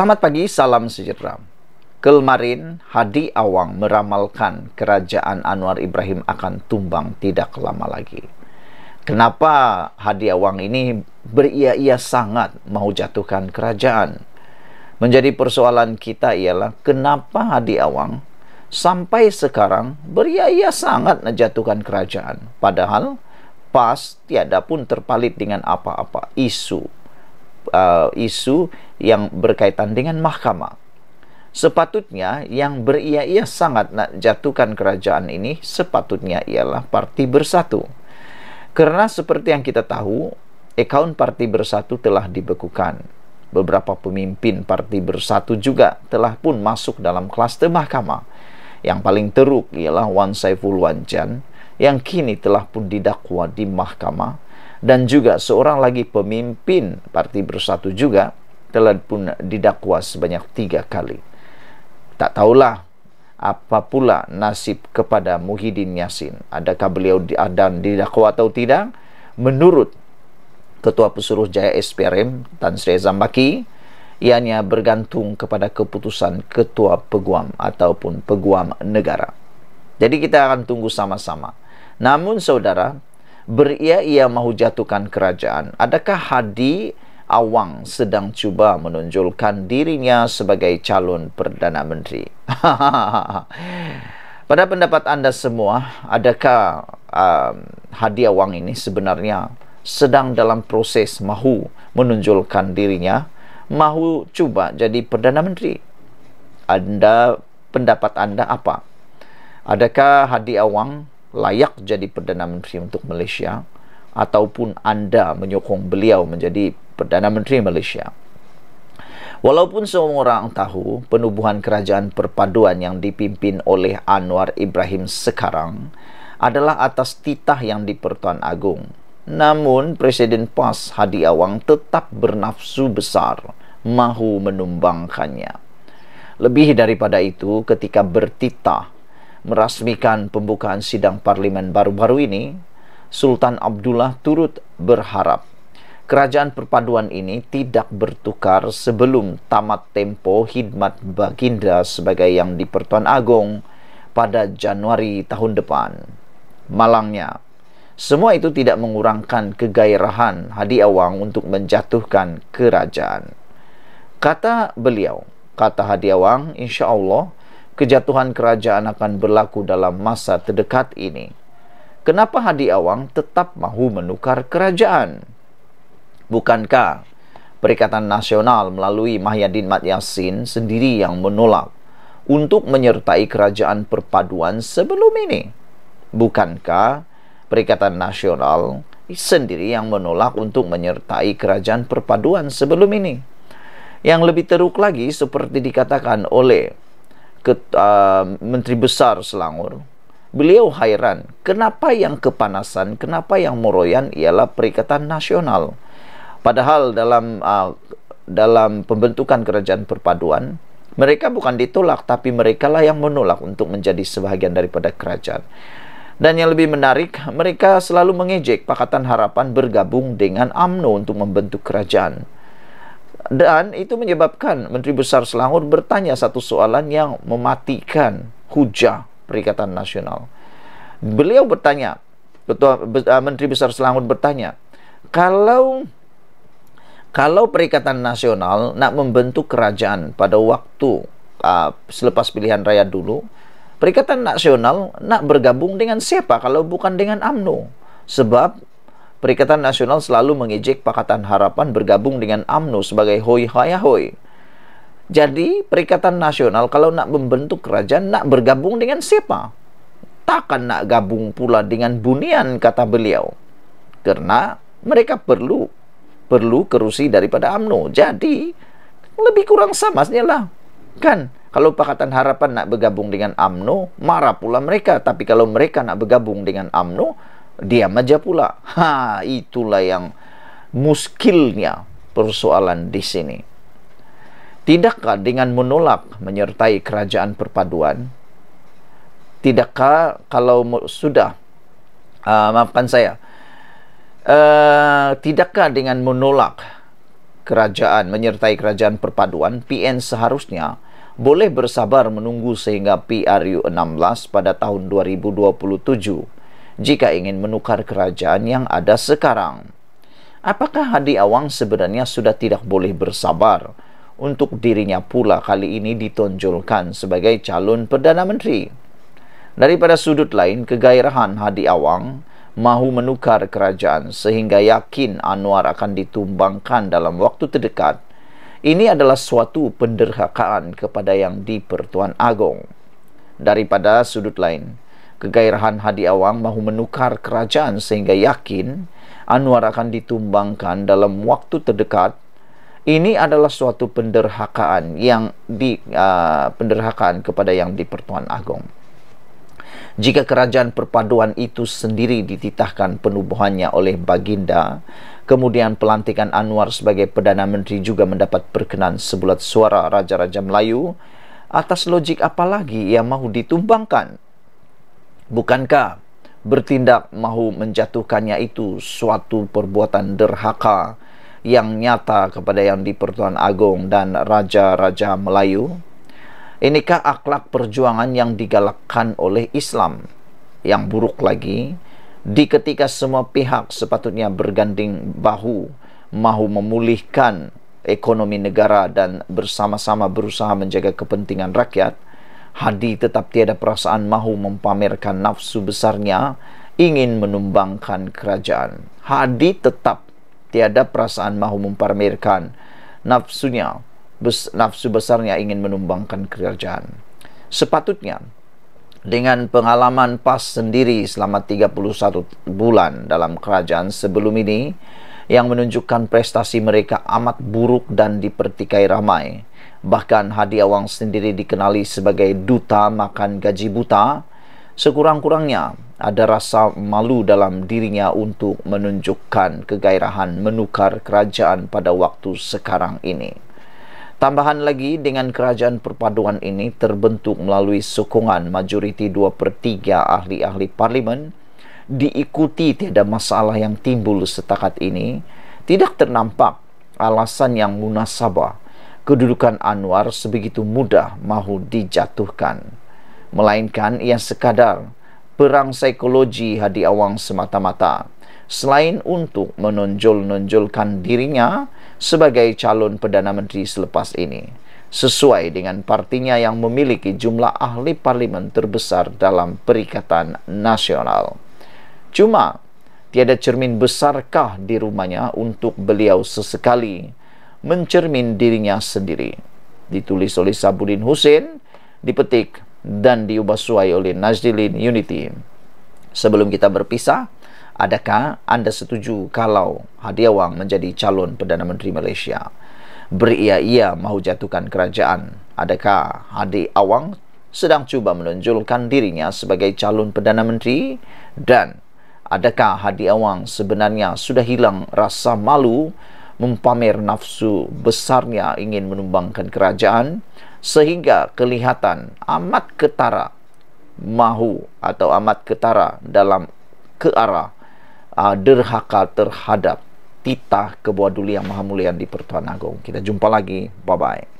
Selamat pagi, salam sejahtera. Kelmarin, Hadi Awang meramalkan kerajaan Anwar Ibrahim akan tumbang tidak lama lagi. Kenapa Hadi Awang ini beria-ia sangat mahu jatuhkan kerajaan? Menjadi persoalan kita ialah kenapa Hadi Awang sampai sekarang beria-ia sangat menjatuhkan kerajaan? Padahal PAS tiada pun terpalit dengan apa-apa isu uh, isu yang berkaitan dengan mahkamah. Sepatutnya yang beria-ia sangat nak jatuhkan kerajaan ini sepatutnya ialah Parti Bersatu. Karena seperti yang kita tahu, akaun Parti Bersatu telah dibekukan. Beberapa pemimpin Parti Bersatu juga telah pun masuk dalam kluster mahkamah. Yang paling teruk ialah Wan Saiful Wanjan yang kini telah pun didakwa di mahkamah dan juga seorang lagi pemimpin parti bersatu juga telah pun didakwa sebanyak tiga kali. Tak tahulah apa pula nasib kepada Muhyiddin Yassin. Adakah beliau diadan didakwa atau tidak? Menurut Ketua Pesuruh Jaya SPRM Tan Sri Zambaki, ianya bergantung kepada keputusan Ketua Peguam ataupun Peguam Negara. Jadi kita akan tunggu sama-sama. Namun saudara, beria ia mahu jatuhkan kerajaan. Adakah Hadi Awang sedang cuba menunjulkan dirinya sebagai calon Perdana Menteri? Pada pendapat anda semua, adakah uh, Hadi Awang ini sebenarnya sedang dalam proses mahu menunjulkan dirinya, mahu cuba jadi Perdana Menteri? Anda, pendapat anda apa? Adakah Hadi Awang layak jadi Perdana Menteri untuk Malaysia ataupun anda menyokong beliau menjadi Perdana Menteri Malaysia. Walaupun semua orang tahu penubuhan kerajaan perpaduan yang dipimpin oleh Anwar Ibrahim sekarang adalah atas titah yang dipertuan agung, Namun Presiden PAS Hadi Awang tetap bernafsu besar mahu menumbangkannya. Lebih daripada itu ketika bertitah merasmikan pembukaan sidang parlimen baru-baru ini, Sultan Abdullah turut berharap kerajaan perpaduan ini tidak bertukar sebelum tamat tempo khidmat baginda sebagai yang di-Pertuan Agong pada Januari tahun depan. Malangnya, semua itu tidak mengurangkan kegairahan Hadi Awang untuk menjatuhkan kerajaan. Kata beliau, kata Hadi Awang, insya Allah, kejatuhan kerajaan akan berlaku dalam masa terdekat ini. Kenapa Hadi Awang tetap mahu menukar kerajaan? Bukankah Perikatan Nasional melalui Mahyadin Mat Yassin sendiri yang menolak untuk menyertai kerajaan perpaduan sebelum ini? Bukankah Perikatan Nasional sendiri yang menolak untuk menyertai kerajaan perpaduan sebelum ini? Yang lebih teruk lagi seperti dikatakan oleh ket, uh, menteri besar Selangor beliau hairan kenapa yang kepanasan kenapa yang moroyan ialah perikatan nasional padahal dalam uh, dalam pembentukan kerajaan perpaduan mereka bukan ditolak tapi mereka lah yang menolak untuk menjadi sebahagian daripada kerajaan dan yang lebih menarik mereka selalu mengejek pakatan harapan bergabung dengan amno untuk membentuk kerajaan Dan itu menyebabkan Menteri Besar Selangor bertanya satu soalan yang mematikan hujah Perikatan Nasional. Beliau bertanya, Ketua eh, Menteri Besar Selangor bertanya, kalau kalau Perikatan Nasional nak membentuk kerajaan pada waktu uh, selepas pilihan raya dulu, Perikatan Nasional nak bergabung dengan siapa kalau bukan dengan AMNO? Sebab Perikatan Nasional selalu mengejek Pakatan Harapan bergabung dengan AMNO sebagai hoi haya hoi. Jadi Perikatan Nasional kalau nak membentuk kerajaan nak bergabung dengan siapa? Takkan nak gabung pula dengan bunian kata beliau. Karena mereka perlu perlu kerusi daripada AMNO. Jadi lebih kurang sama lah. Kan kalau Pakatan Harapan nak bergabung dengan AMNO marah pula mereka. Tapi kalau mereka nak bergabung dengan AMNO diam aja pula. Ha, itulah yang muskilnya persoalan di sini. Tidakkah dengan menolak menyertai kerajaan perpaduan? Tidakkah kalau sudah uh, maafkan saya? Uh, tidakkah dengan menolak kerajaan menyertai kerajaan perpaduan PN seharusnya boleh bersabar menunggu sehingga PRU 16 pada tahun 2027 jika ingin menukar kerajaan yang ada sekarang. Apakah Hadi Awang sebenarnya sudah tidak boleh bersabar untuk dirinya pula kali ini ditonjolkan sebagai calon Perdana Menteri? Daripada sudut lain, kegairahan Hadi Awang mahu menukar kerajaan sehingga yakin Anwar akan ditumbangkan dalam waktu terdekat. Ini adalah suatu penderhakaan kepada yang di Pertuan Agong. Daripada sudut lain, kegairahan Hadi Awang mahu menukar kerajaan sehingga yakin Anwar akan ditumbangkan dalam waktu terdekat ini adalah suatu penderhakaan yang di uh, penderhakaan kepada yang di Pertuan Agong jika kerajaan perpaduan itu sendiri dititahkan penubuhannya oleh baginda kemudian pelantikan Anwar sebagai Perdana Menteri juga mendapat perkenan sebulat suara Raja-Raja Melayu atas logik apa lagi ia mahu ditumbangkan Bukankah bertindak mahu menjatuhkannya itu suatu perbuatan derhaka yang nyata kepada yang di Pertuan Agong dan Raja-Raja Melayu? Inikah akhlak perjuangan yang digalakkan oleh Islam? Yang buruk lagi, di ketika semua pihak sepatutnya berganding bahu mahu memulihkan ekonomi negara dan bersama-sama berusaha menjaga kepentingan rakyat, Hadi tetap tiada perasaan mahu mempamerkan nafsu besarnya ingin menumbangkan kerajaan. Hadi tetap tiada perasaan mahu mempamerkan nafsunya bes, nafsu besarnya ingin menumbangkan kerajaan. Sepatutnya dengan pengalaman pas sendiri selama 31 bulan dalam kerajaan sebelum ini yang menunjukkan prestasi mereka amat buruk dan dipertikai ramai. Bahkan Hadi Awang sendiri dikenali sebagai duta makan gaji buta. Sekurang-kurangnya ada rasa malu dalam dirinya untuk menunjukkan kegairahan menukar kerajaan pada waktu sekarang ini. Tambahan lagi dengan kerajaan perpaduan ini terbentuk melalui sokongan majoriti 2 per 3 ahli-ahli parlimen diikuti tiada masalah yang timbul setakat ini tidak ternampak alasan yang munasabah kedudukan Anwar sebegitu mudah mahu dijatuhkan melainkan ia sekadar perang psikologi Hadi Awang semata-mata selain untuk menonjol-nonjolkan dirinya sebagai calon Perdana Menteri selepas ini sesuai dengan partinya yang memiliki jumlah ahli parlimen terbesar dalam Perikatan Nasional cuma tiada cermin besarkah di rumahnya untuk beliau sesekali menjelaskan mencermin dirinya sendiri. Ditulis oleh Sabudin Hussein, dipetik dan diubah suai oleh Najdilin Unity. Sebelum kita berpisah, adakah anda setuju kalau Hadiah Wang menjadi calon Perdana Menteri Malaysia? Beria ia mahu jatuhkan kerajaan. Adakah Hadi Awang sedang cuba menonjolkan dirinya sebagai calon Perdana Menteri? Dan adakah Hadi Awang sebenarnya sudah hilang rasa malu mempamer nafsu besarnya ingin menumbangkan kerajaan sehingga kelihatan amat ketara mahu atau amat ketara dalam kearah uh, derhaka terhadap titah kebuah duli yang maha mulia di Pertuan Agong. Kita jumpa lagi. Bye-bye.